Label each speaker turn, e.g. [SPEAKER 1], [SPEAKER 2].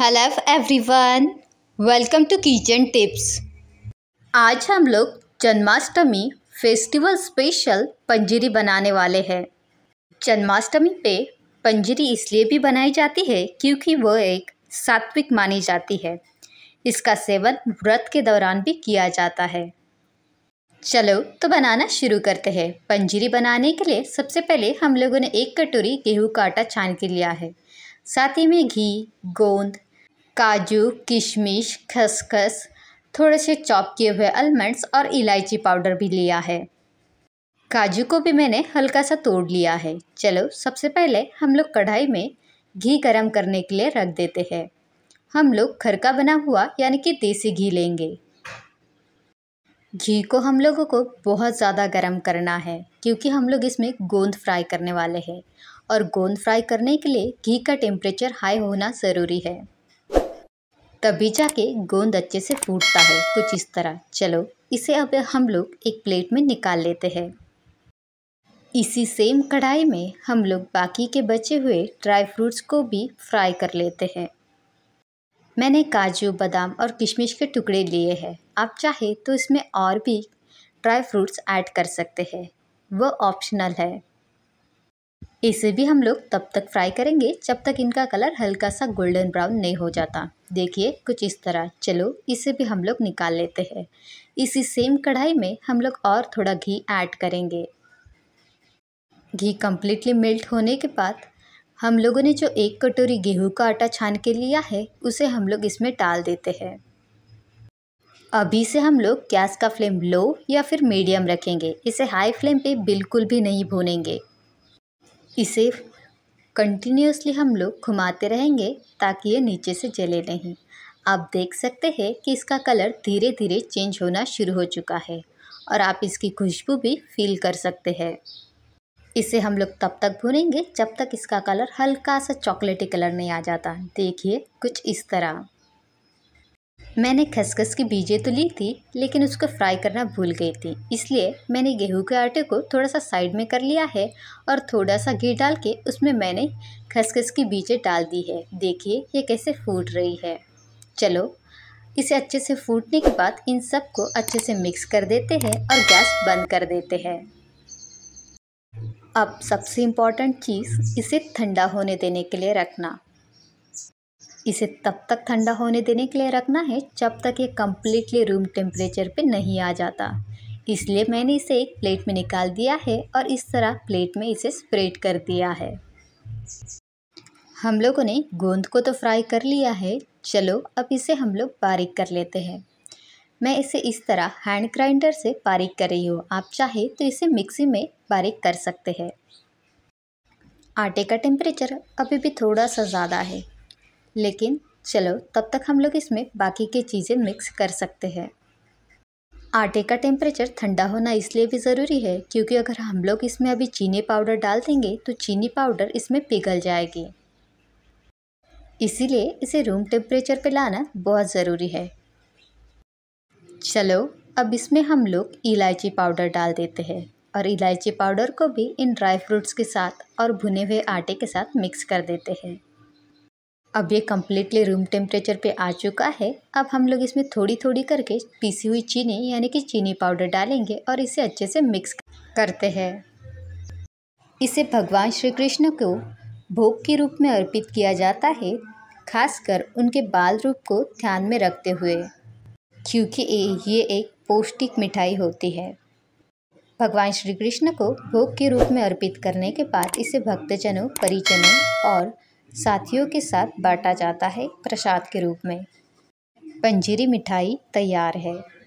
[SPEAKER 1] hello everyone welcome to kitchen tips आज हम लोग जन्माष्टमी फेस्टिवल स्पेशल पंजीरी बनाने वाले हैं जन्माष्टमी पे पंजीरी इसलिए भी बनाई जाती है क्योंकि वह एक सात्विक मानी जाती है इसका सेवन व्रत के दौरान भी किया जाता है चलो तो बनाना शुरू करते हैं पंजीरी बनाने के लिए सबसे पहले हम लोगों ने एक कटोरी गेहूं का आटा छान के लिया है साथ ही में घी गोंद काजू किशमिश खसखस थोड़े से चॉप किए हुए आलमंड्स और इलायची पाउडर भी लिया है काजू को भी मैंने हल्का सा तोड़ लिया है चलो सबसे पहले हम लोग कढ़ाई में घी गरम करने के लिए रख देते हैं हम लोग घर का बना हुआ यानी कि देसी घी लेंगे घी को हम लोगों को बहुत ज़्यादा गर्म करना है क्योंकि हम लोग इसमें गोंद फ्राई करने वाले हैं और गोंद फ्राई करने के लिए घी का टेम्परेचर हाई होना ज़रूरी है तभी जाके गोंद अच्छे से फूटता है कुछ इस तरह चलो इसे अब हम लोग एक प्लेट में निकाल लेते हैं इसी सेम कढ़ाई में हम लोग बाकी के बचे हुए ड्राई फ्रूट्स को भी फ्राई कर लेते हैं मैंने काजू बादाम और किशमिश के टुकड़े लिए हैं आप चाहे तो इसमें और भी ड्राई फ्रूट्स ऐड कर सकते हैं वह ऑप्शनल है इसे भी हम लोग तब तक फ्राई करेंगे जब तक इनका कलर हल्का सा गोल्डन ब्राउन नहीं हो जाता देखिए कुछ इस तरह चलो इसे भी हम लोग निकाल लेते हैं इसी सेम कढ़ाई में हम लोग और थोड़ा घी ऐड करेंगे घी कम्प्लीटली मेल्ट होने के बाद हम लोगों ने जो एक कटोरी गेहूं का आटा छान के लिया है उसे हम लोग इसमें डाल देते हैं अभी से हम लोग गैस का फ्लेम लो या फिर मीडियम रखेंगे इसे हाई फ्लेम पे बिल्कुल भी नहीं भूनेंगे इसे कंटिन्यूसली हम लोग घुमाते रहेंगे ताकि ये नीचे से जले नहीं आप देख सकते हैं कि इसका कलर धीरे धीरे चेंज होना शुरू हो चुका है और आप इसकी खुशबू भी फील कर सकते हैं इसे हम लोग तब तक भूनेंगे जब तक इसका कलर हल्का सा चॉकलेटी कलर नहीं आ जाता देखिए कुछ इस तरह मैंने खसखस की बीजें तो ली थी लेकिन उसको फ्राई करना भूल गई थी इसलिए मैंने गेहूं के आटे को थोड़ा सा साइड में कर लिया है और थोड़ा सा घी डाल के उसमें मैंने खसखस की बीजें डाल दी है देखिए ये कैसे फूट रही है चलो इसे अच्छे से फूटने के बाद इन सब को अच्छे से मिक्स कर देते हैं और गैस बंद कर देते हैं अब सबसे इम्पॉर्टेंट चीज़ इसे ठंडा होने देने के लिए रखना इसे तब तक ठंडा होने देने के लिए रखना है जब तक ये कम्प्लीटली रूम टेम्परेचर पे नहीं आ जाता इसलिए मैंने इसे एक प्लेट में निकाल दिया है और इस तरह प्लेट में इसे स्प्रेड कर दिया है हम लोगों ने गोंद को तो फ्राई कर लिया है चलो अब इसे हम लोग बारीक कर लेते हैं मैं इसे इस तरह हैंड ग्राइंडर से बारीक कर रही हूँ आप चाहे तो इसे मिक्सी में बारीक कर सकते हैं आटे का टेम्परेचर अभी भी थोड़ा सा ज़्यादा है लेकिन चलो तब तक हम लोग इसमें बाकी की चीज़ें मिक्स कर सकते हैं आटे का टेम्परेचर ठंडा होना इसलिए भी ज़रूरी है क्योंकि अगर हम लोग इसमें अभी चीनी पाउडर डाल देंगे तो चीनी पाउडर इसमें पिघल जाएगी इसीलिए इसे रूम टेम्परेचर पे लाना बहुत ज़रूरी है चलो अब इसमें हम लोग इलायची पाउडर डाल देते हैं और इलायची पाउडर को भी इन ड्राई फ्रूट्स के साथ और भुने हुए आटे के साथ मिक्स कर देते हैं अब ये कम्प्लीटली रूम टेम्परेचर पे आ चुका है अब हम लोग इसमें थोड़ी थोड़ी करके पीसी हुई चीनी यानी कि चीनी पाउडर डालेंगे और इसे अच्छे से मिक्स करते हैं इसे भगवान श्री कृष्ण को भोग के रूप में अर्पित किया जाता है खासकर उनके बाल रूप को ध्यान में रखते हुए क्योंकि ये एक पौष्टिक मिठाई होती है भगवान श्री कृष्ण को भोग के रूप में अर्पित करने के बाद इसे भक्तजनों परिजनों और साथियों के साथ बाँटा जाता है प्रसाद के रूप में पंजीरी मिठाई तैयार है